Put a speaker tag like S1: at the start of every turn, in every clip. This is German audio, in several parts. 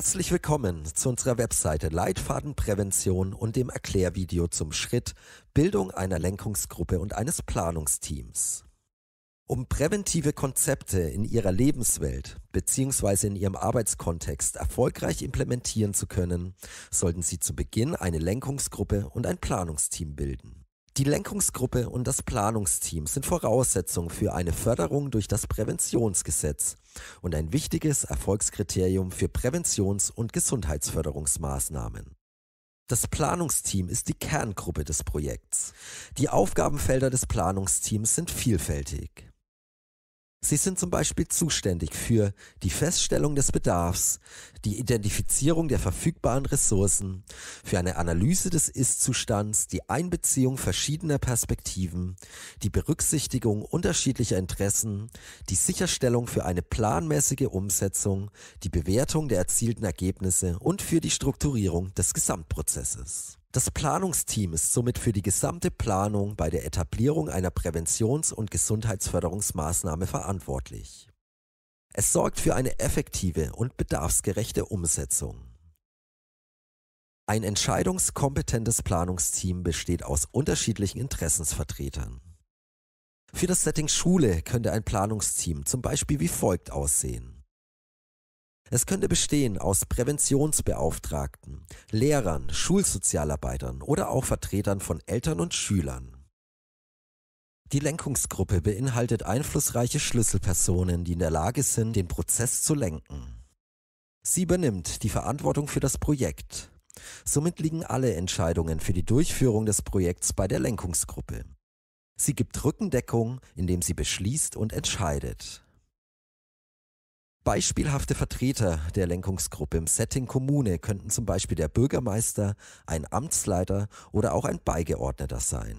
S1: Herzlich willkommen zu unserer Webseite Leitfadenprävention und dem Erklärvideo zum Schritt Bildung einer Lenkungsgruppe und eines Planungsteams. Um präventive Konzepte in Ihrer Lebenswelt bzw. in Ihrem Arbeitskontext erfolgreich implementieren zu können, sollten Sie zu Beginn eine Lenkungsgruppe und ein Planungsteam bilden. Die Lenkungsgruppe und das Planungsteam sind Voraussetzung für eine Förderung durch das Präventionsgesetz und ein wichtiges Erfolgskriterium für Präventions- und Gesundheitsförderungsmaßnahmen. Das Planungsteam ist die Kerngruppe des Projekts. Die Aufgabenfelder des Planungsteams sind vielfältig. Sie sind zum Beispiel zuständig für die Feststellung des Bedarfs, die Identifizierung der verfügbaren Ressourcen, für eine Analyse des Ist-Zustands, die Einbeziehung verschiedener Perspektiven, die Berücksichtigung unterschiedlicher Interessen, die Sicherstellung für eine planmäßige Umsetzung, die Bewertung der erzielten Ergebnisse und für die Strukturierung des Gesamtprozesses. Das Planungsteam ist somit für die gesamte Planung bei der Etablierung einer Präventions- und Gesundheitsförderungsmaßnahme verantwortlich. Es sorgt für eine effektive und bedarfsgerechte Umsetzung. Ein entscheidungskompetentes Planungsteam besteht aus unterschiedlichen Interessensvertretern. Für das Setting Schule könnte ein Planungsteam zum Beispiel wie folgt aussehen. Es könnte bestehen aus Präventionsbeauftragten, Lehrern, Schulsozialarbeitern oder auch Vertretern von Eltern und Schülern. Die Lenkungsgruppe beinhaltet einflussreiche Schlüsselpersonen, die in der Lage sind, den Prozess zu lenken. Sie übernimmt die Verantwortung für das Projekt. Somit liegen alle Entscheidungen für die Durchführung des Projekts bei der Lenkungsgruppe. Sie gibt Rückendeckung, indem sie beschließt und entscheidet. Beispielhafte Vertreter der Lenkungsgruppe im Setting Kommune könnten zum Beispiel der Bürgermeister, ein Amtsleiter oder auch ein Beigeordneter sein.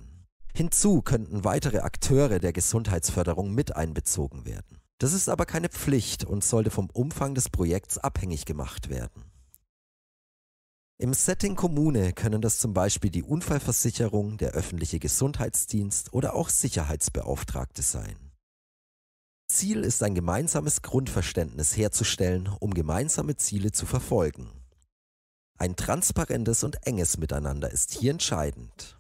S1: Hinzu könnten weitere Akteure der Gesundheitsförderung mit einbezogen werden. Das ist aber keine Pflicht und sollte vom Umfang des Projekts abhängig gemacht werden. Im Setting Kommune können das zum Beispiel die Unfallversicherung, der öffentliche Gesundheitsdienst oder auch Sicherheitsbeauftragte sein. Ziel ist ein gemeinsames Grundverständnis herzustellen, um gemeinsame Ziele zu verfolgen. Ein transparentes und enges Miteinander ist hier entscheidend.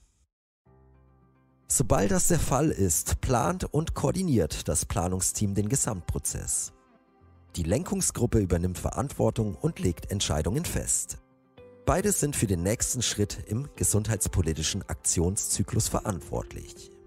S1: Sobald das der Fall ist, plant und koordiniert das Planungsteam den Gesamtprozess. Die Lenkungsgruppe übernimmt Verantwortung und legt Entscheidungen fest. Beide sind für den nächsten Schritt im gesundheitspolitischen Aktionszyklus verantwortlich.